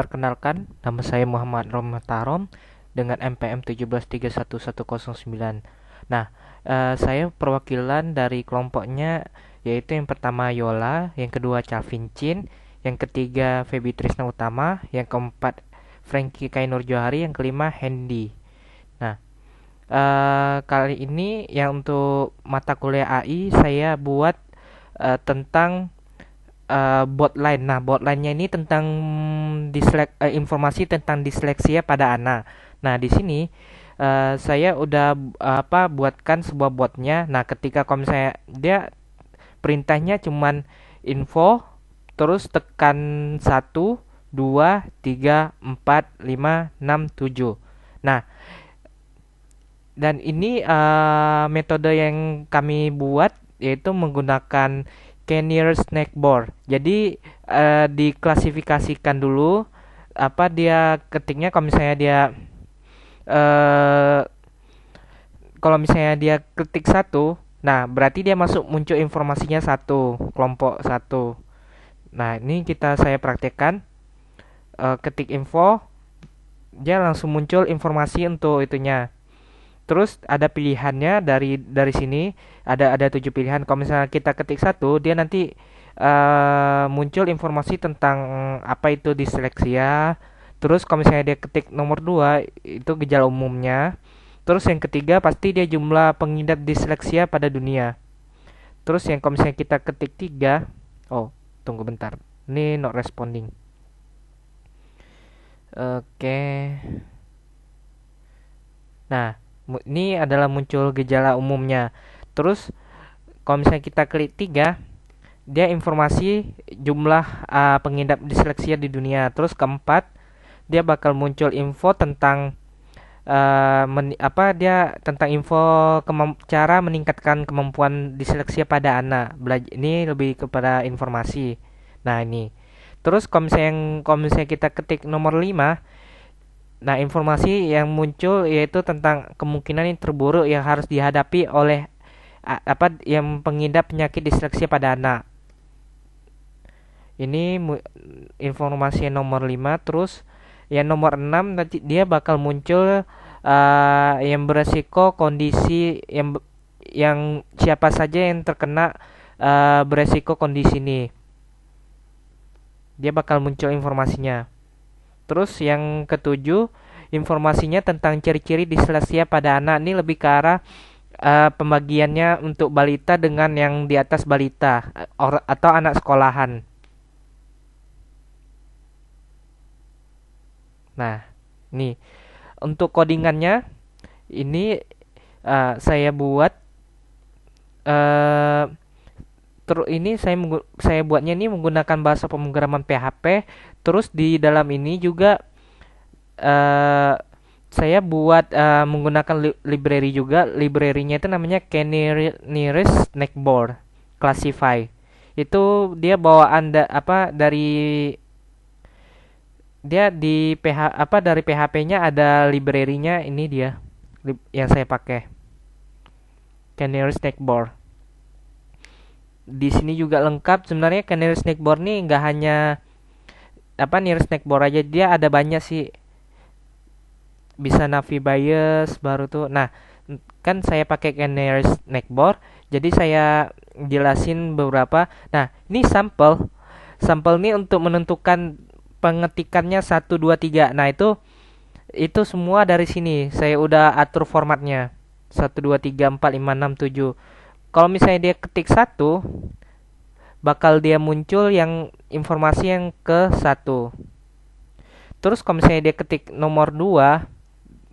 Perkenalkan, nama saya Muhammad Romatarom dengan MPM 1731109. Nah, eh, saya perwakilan dari kelompoknya yaitu yang pertama Yola, yang kedua Calvin Chin, yang ketiga Febi Trisna Utama, yang keempat Frankie Kainur Johari, yang kelima Hendy. Nah, eh, kali ini yang untuk mata kuliah AI saya buat eh, tentang uh, eh, bot line. Nah, bot line-nya ini tentang dislek uh, informasi tentang disleksia pada anak. Nah, di sini uh, saya udah uh, apa buatkan sebuah botnya. Nah, ketika kom saya dia perintahnya cuman info terus tekan 1 2 3 4 5 6 7. Nah, dan ini uh, metode yang kami buat yaitu menggunakan Cannier Snack Bar. Jadi uh, diklasifikasikan dulu apa dia ketiknya kalau misalnya dia uh, kalau misalnya dia ketik satu, nah berarti dia masuk muncul informasinya satu kelompok satu. Nah ini kita saya praktekkan uh, ketik info, dia langsung muncul informasi untuk itunya Terus ada pilihannya dari dari sini ada ada tujuh pilihan. Kalau misalnya kita ketik satu, dia nanti uh, muncul informasi tentang apa itu disleksia. Terus kalau misalnya dia ketik nomor dua itu gejala umumnya. Terus yang ketiga pasti dia jumlah pengidap disleksia pada dunia. Terus yang kalau misalnya kita ketik tiga, oh tunggu bentar, ini not responding. Oke. Okay. Nah, ini adalah muncul gejala umumnya. Terus kalau misalnya kita klik tiga, dia informasi jumlah uh, pengidap disleksia di dunia. Terus keempat, dia bakal muncul info tentang uh, men, apa dia tentang info cara meningkatkan kemampuan disleksia pada anak. Belaj ini lebih kepada informasi. Nah, ini. Terus kalau misalnya, kalau misalnya kita ketik nomor 5, Nah, informasi yang muncul yaitu tentang kemungkinan yang terburuk yang harus dihadapi oleh apa yang pengidap penyakit disleksia pada anak. Ini mu, informasi nomor 5 terus yang nomor 6 nanti dia bakal muncul uh, yang beresiko kondisi yang yang siapa saja yang terkena uh, beresiko kondisi ini. Dia bakal muncul informasinya. Terus yang ketujuh, informasinya tentang ciri-ciri disleksia pada anak ini lebih ke arah uh, pembagiannya untuk balita dengan yang di atas balita eh, or, atau anak sekolahan. Nah, nih untuk codingannya ini uh, saya buat uh, terus ini saya saya buatnya ini menggunakan bahasa pemrograman PHP terus di dalam ini juga uh, saya buat uh, menggunakan li library juga librarynya itu namanya Canary Nearest Neighbor Classify itu dia bawa anda apa dari dia di PH apa dari PHP-nya ada library-nya ini dia yang saya pakai Canary Neighbor di sini juga lengkap sebenarnya Snake Bor nih nggak hanya apa Snake Bor aja dia ada banyak sih bisa Navi Bias baru tuh nah kan saya pakai Snake Bor jadi saya jelasin beberapa nah ini sampel sampel ini untuk menentukan pengetikannya 1 2 3 nah itu itu semua dari sini saya udah atur formatnya 1 2 3 4 5 6 7 kalau misalnya dia ketik satu bakal dia muncul yang informasi yang ke satu terus kalau misalnya dia ketik nomor dua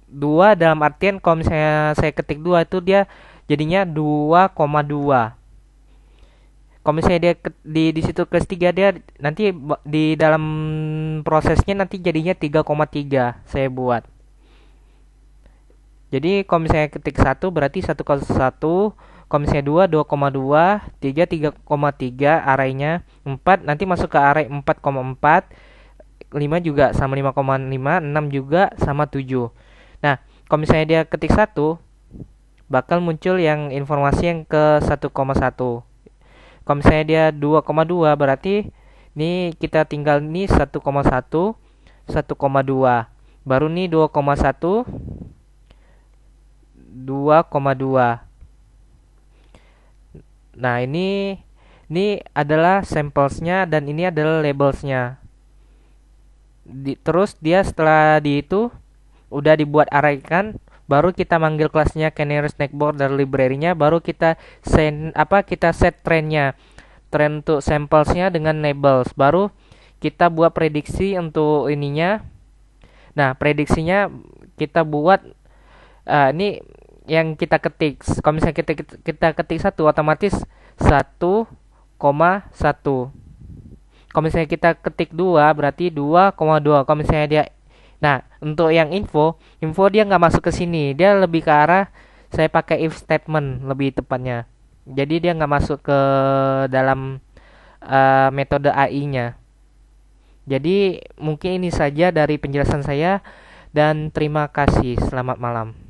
dua dalam artian kalau misalnya saya ketik dua itu dia jadinya 2,2 kalau misalnya dia di di situ ke tiga dia nanti di dalam prosesnya nanti jadinya 3,3 saya buat jadi kalau misalnya ketik satu berarti satu kali satu kalau misalnya 2 2,2, 3 3,3 araynya 4 nanti masuk ke array 4,4 5 juga sama 5,5, 6 juga sama 7. Nah, kalau misalnya dia ketik 1 bakal muncul yang informasi yang ke 1,1. Kalau misalnya dia 2,2 berarti ini kita tinggal nih 1,1 1,2 baru nih 2,1 2,2 Nah ini ini adalah samplesnya dan ini adalah labelsnya. Di, terus dia setelah di itu udah dibuat array kan baru kita manggil kelasnya Canary snakeboard dari library-nya, baru kita send apa kita set trennya, tren untuk samplesnya dengan labels, baru kita buat prediksi untuk ininya. Nah prediksinya kita buat uh, ini yang kita ketik kalau misalnya kita kita ketik satu otomatis satu koma satu kalau misalnya kita ketik dua berarti dua koma dua kalau misalnya dia nah untuk yang info info dia nggak masuk ke sini dia lebih ke arah saya pakai if statement lebih tepatnya jadi dia nggak masuk ke dalam uh, metode AI-nya. Jadi mungkin ini saja dari penjelasan saya dan terima kasih. Selamat malam.